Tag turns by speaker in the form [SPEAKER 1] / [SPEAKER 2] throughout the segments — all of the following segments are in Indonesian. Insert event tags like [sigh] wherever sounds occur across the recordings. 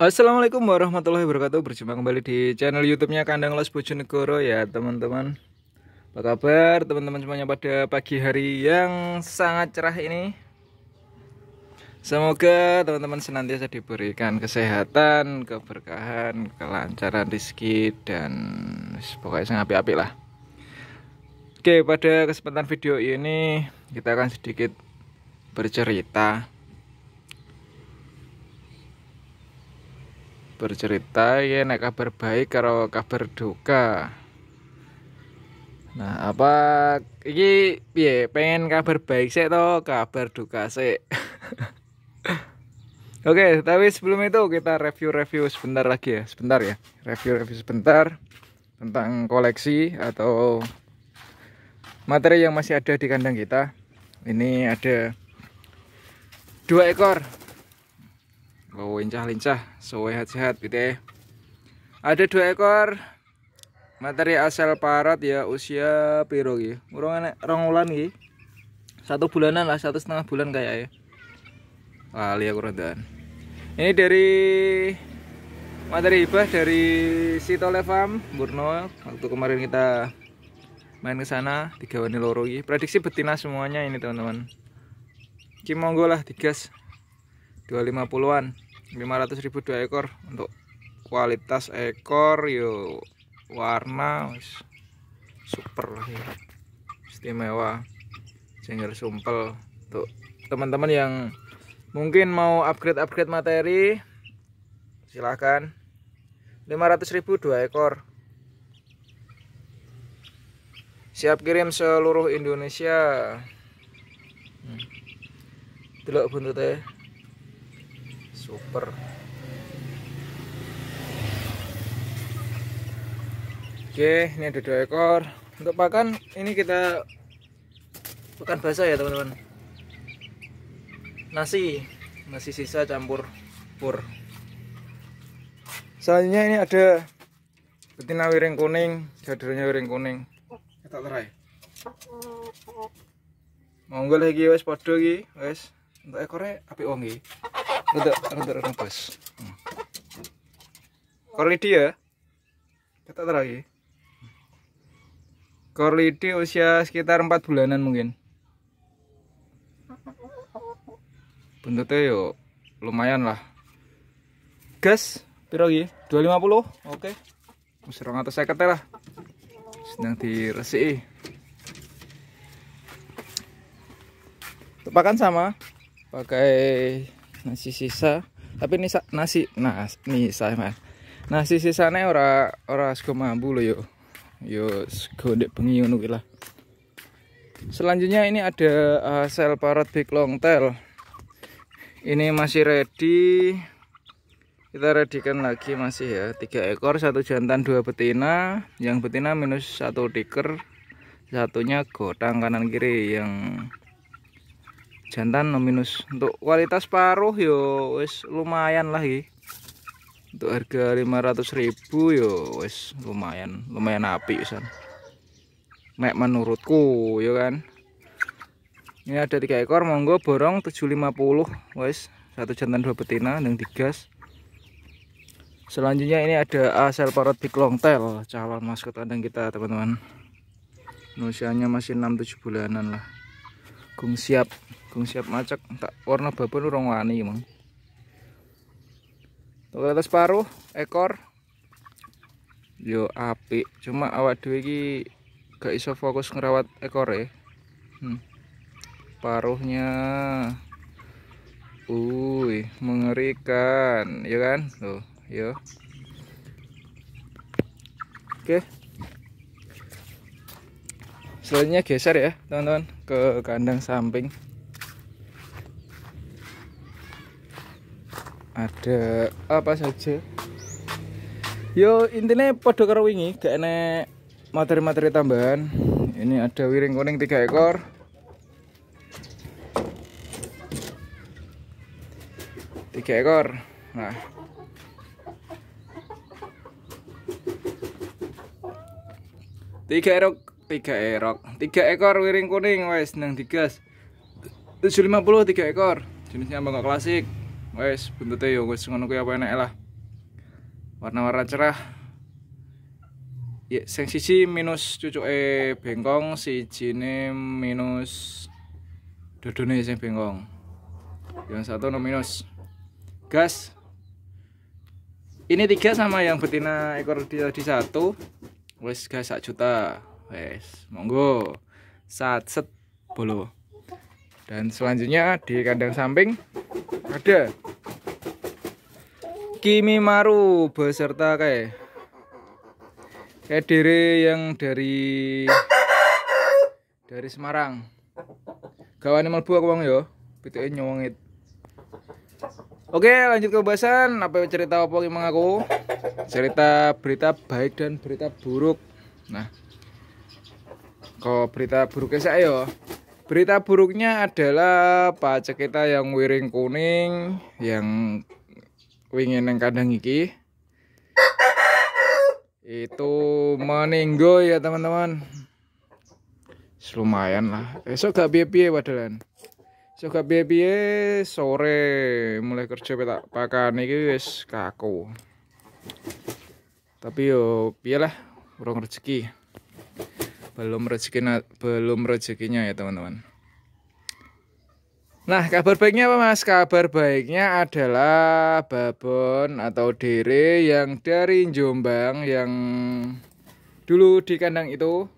[SPEAKER 1] Assalamualaikum warahmatullahi wabarakatuh Berjumpa kembali di channel youtube-nya Kandang Los Bojonegoro ya teman-teman Apa kabar teman-teman semuanya pada pagi hari yang sangat cerah ini Semoga teman-teman senantiasa diberikan kesehatan, keberkahan, kelancaran rezeki dan pokoknya sangat api-api lah Oke pada kesempatan video ini kita akan sedikit bercerita bercerita ya nek kabar baik karo kabar duka nah apa iki piye pengen kabar baik sih toh kabar duka sih [laughs] Oke, okay, tapi sebelum itu kita review-review sebentar lagi ya, sebentar ya, review-review sebentar tentang koleksi atau materi yang masih ada di kandang kita. Ini ada dua ekor Oh, lincah-lincah, sowe sehat-sehat gitu ya. Ada dua ekor materi asal parat ya usia piro gitu. Urung enek rong gitu. Satu bulanan lah, satu setengah bulan kayak ya. Wah, lihat dan. Ini dari materi hibah dari Sito Tolevam, Burno. Waktu kemarin kita main ke sana tiga wani loro gitu. Prediksi betina semuanya ini teman-teman. Cimonggo lah digas 250-an 500 ribu dua ekor untuk kualitas ekor yo warna super lah ya istimewa jengger sumpel untuk teman-teman yang mungkin mau upgrade-upgrade materi silahkan 500 ribu dua ekor siap kirim seluruh Indonesia hmm. delok buntutnya super oke ini ada dua ekor untuk pakan ini kita pakan basah ya teman-teman nasi nasi sisa campur pur selanjutnya ini ada betina wiring kuning jadernya wiring kuning kita terai monggo lagi wes podo lagi wes untuk ekornya api ongi rada rada rada bos hmm. ya, kata terakhir korlidi usia sekitar 4 bulanan mungkin bentuknya yo lumayan lah gas piro lagi 250 oke okay. saya kata lah sedang resi. tepakan sama pakai nasi sisa tapi ini nasi nah nisa man nasi sisanya ora ora sego mambu lo yo yo sego dek bengi lah selanjutnya ini ada uh, sel parrot big longtail ini masih ready kita readykan lagi masih ya tiga ekor satu jantan dua betina yang betina minus satu diker satunya gotang kanan kiri yang jantan no minus untuk kualitas paruh yo wis lumayan lah ya untuk harga 500.000 yo wis lumayan lumayan api san mek menurutku yo kan ini ada tiga ekor monggo borong 750 wis satu jantan dua betina dan digas selanjutnya ini ada asel parrot big long tail calon maskot kandang kita teman-teman usianya masih 6-7 bulanan lah gung siap Gung siap macet, tak warna babon urung wani mang. atas paruh ekor yo api, cuma awak dua iki gak iso fokus ngerawat ekore hmm. paruhnya Uy, mengerikan, ya kan? Tuh, yo, Oke. Selanjutnya geser ya, teman-teman, ke kandang samping. ada apa saja yo intinya podo karo wingi gak enek materi-materi tambahan ini ada wiring kuning tiga ekor tiga ekor nah tiga erok tiga erok tiga ekor wiring kuning wes nang digas 750 tiga ekor jenisnya bangkok klasik wes bentuknya ya wes ngono kuwi apa enak lah warna-warna cerah ya sing sisi minus e bengkong si sijine minus dodone sing bengkong yang satu no minus gas ini tiga sama yang betina ekor di satu wes gas sak juta wes monggo saat set bolo dan selanjutnya di kandang samping ada. Kimi Maru beserta kayak kayak diri yang dari dari Semarang. Gawane melbu aku bang yo, pituke nyowongit. Oke, lanjut ke bahasan apa cerita apa yang mengaku Cerita berita baik dan berita buruk. Nah, kalau berita buruknya saya yo, Berita buruknya adalah pajak kita yang wiring kuning yang wingin yang kadang iki itu meninggo ya teman-teman lumayan lah esok gak biaya-biaya padahal esok gak biaya-biaya sore mulai kerja tak pakan nih wis kaku tapi yo biarlah urung rezeki belum rezekinya belum rezekinya ya teman-teman Nah kabar baiknya apa mas? Kabar baiknya adalah babon atau dere yang dari Jombang yang dulu di kandang itu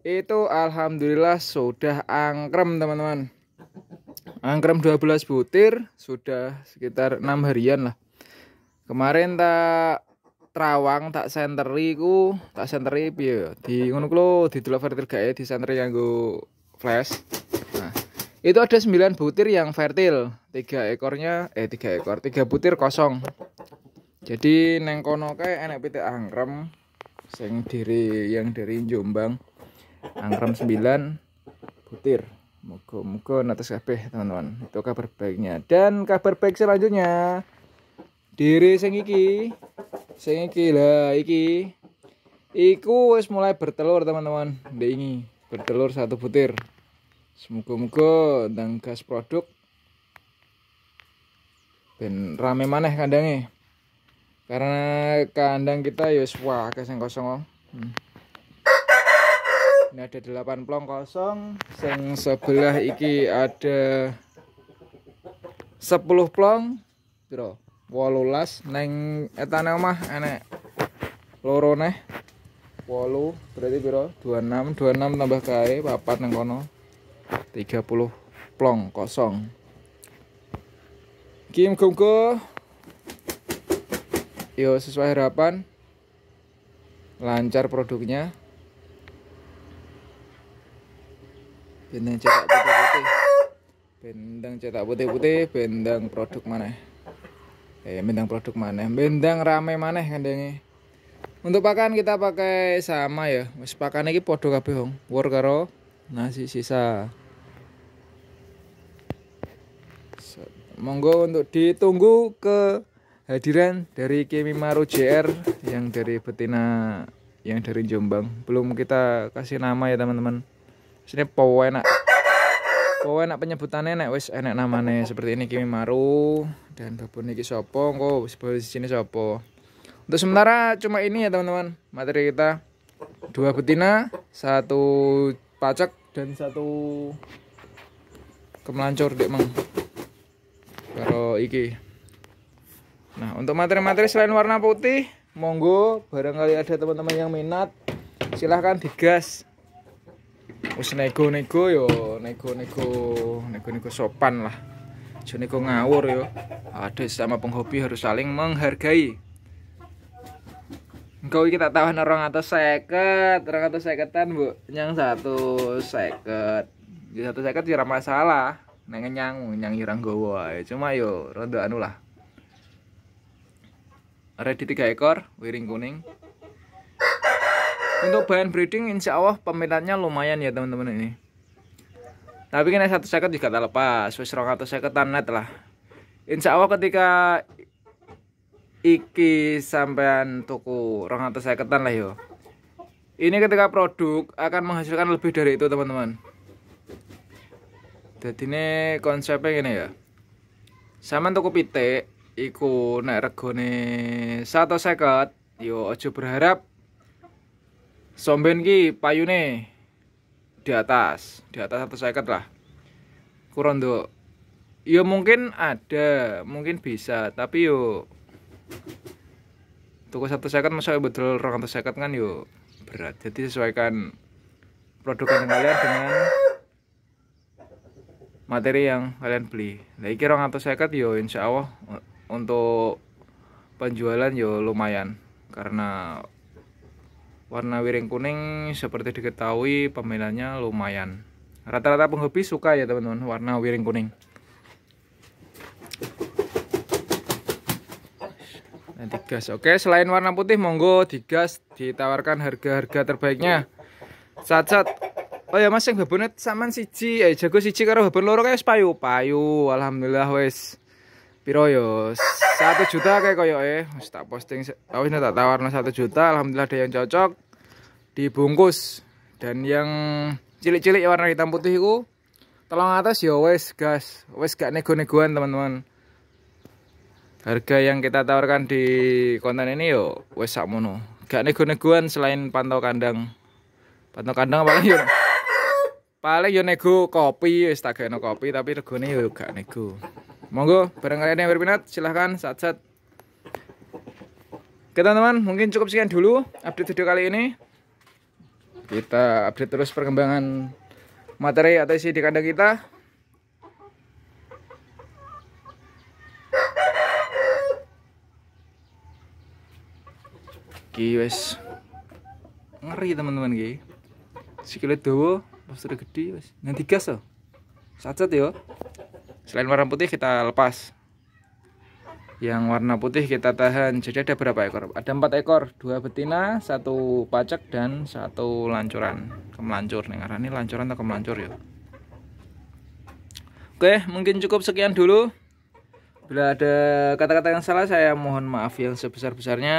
[SPEAKER 1] Itu alhamdulillah sudah angkrem teman-teman Angkrem 12 butir sudah sekitar enam harian lah Kemarin tak Terawang tak senteri ku, tak senteri piye di ngono ku di didelok vertil gae di senteri yang nganggo flash. Nah, itu ada 9 butir yang vertil, tiga ekornya eh tiga ekor, tiga butir kosong. Jadi neng kono kae enek pitik angkrem sing diri yang dari Jombang. Angkrem 9 butir. Moga-moga nates kabeh teman-teman. Itu kabar baiknya. Dan kabar baik selanjutnya Diri sing iki, sing iki lah iki. Iku wis mulai bertelur teman-teman. Ndek ini bertelur satu butir. Semoga-moga dan gas produk ben rame maneh kandangnya. Karena kandang kita ya wah akeh sing kosong. Oh. Hmm. Ini ada 8 plong kosong, sing sebelah iki ada 10 plong. Bro wolulas neng etane omah enek loro neh wolu berarti dua enam dua enam tambah kae papat neng kono puluh plong kosong Kim kungku. yo sesuai harapan lancar produknya bendang cetak putih-putih bendang cetak putih-putih bendang produk mana eh mendang produk mana mendang rame mana kandangnya untuk pakan kita pakai sama ya mas pakan iki podo kabeh hong nasi sisa monggo untuk ditunggu ke hadiran dari Kimi Maru JR yang dari betina yang dari Jombang belum kita kasih nama ya teman-teman sini powenak Kau enak penyebutannya enak wes enak namane seperti ini Kimi Maru dan babon ini sopo, kau wis sini Sopo Untuk sementara cuma ini ya teman-teman materi kita dua betina, satu pacak dan satu kemelancur dek mang. kalau iki. Nah, untuk materi-materi selain warna putih, monggo barangkali ada teman-teman yang minat silahkan digas wis nego-nego yo nego-nego nego-nego sopan lah Jadi nego ngawur yo aduh sama penghobi harus saling menghargai engkau kita tahan orang atau seket orang atau seketan bu yang satu seket di satu seket tidak masalah neng nyang nyang irang gowo cuma yo rondo anu lah ready tiga ekor wiring kuning untuk bahan breeding insya Allah peminatnya lumayan ya teman-teman ini tapi kena satu seket juga tak lepas wis rong atau seketan net lah insya Allah ketika iki sampean tuku rong atau seketan lah yo ini ketika produk akan menghasilkan lebih dari itu teman-teman jadi ini konsepnya gini ya sama tuku pitik iku nek regone satu seket yo ojo berharap somben ki payune di atas di atas satu seket lah kurondo yo ya mungkin ada mungkin bisa tapi yo tuku satu sekat masa betul orang satu sekat kan yo berat jadi sesuaikan produk yang kalian dengan materi yang kalian beli Nah, ini orang satu sekat yo insya Allah untuk penjualan yo lumayan karena Warna wiring kuning seperti diketahui pemilihannya lumayan. Rata-rata penghobi suka ya teman-teman warna wiring kuning. Nanti gas. Oke, selain warna putih monggo digas ditawarkan harga-harga terbaiknya. Cacat. Oh ya Mas yang sama si siji, eh jago siji karo babon loro kayak payu. Payu, alhamdulillah wes piro yo satu juta kayak koyo eh tak posting oh ini tak tawar satu juta alhamdulillah ada yang cocok dibungkus dan yang cilik-cilik warna hitam putih itu tolong atas yo wes gas wes gak nego-negoan teman-teman harga yang kita tawarkan di konten ini yo wes mono, gak nego-negoan selain pantau kandang pantau kandang apa yo paling yo nego kopi wis tak kopi tapi regone yo gak nego Monggo, barang kalian yang berminat silahkan saat-saat. Oke teman-teman, mungkin cukup sekian dulu update video kali ini. Kita update terus perkembangan materi atau isi di kandang kita. Ki wes ngeri teman-teman ki. Sikile pas sudah gede wes. Nanti gas loh. Sacet yo selain warna putih kita lepas yang warna putih kita tahan jadi ada berapa ekor ada empat ekor dua betina satu pacak dan satu lancuran kemelancur nih karena ini lancuran atau kemelancur ya oke mungkin cukup sekian dulu bila ada kata-kata yang salah saya mohon maaf yang sebesar-besarnya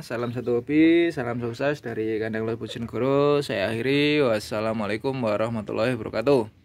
[SPEAKER 1] salam satu hobi salam sukses dari kandang Los Guru saya akhiri wassalamualaikum warahmatullahi wabarakatuh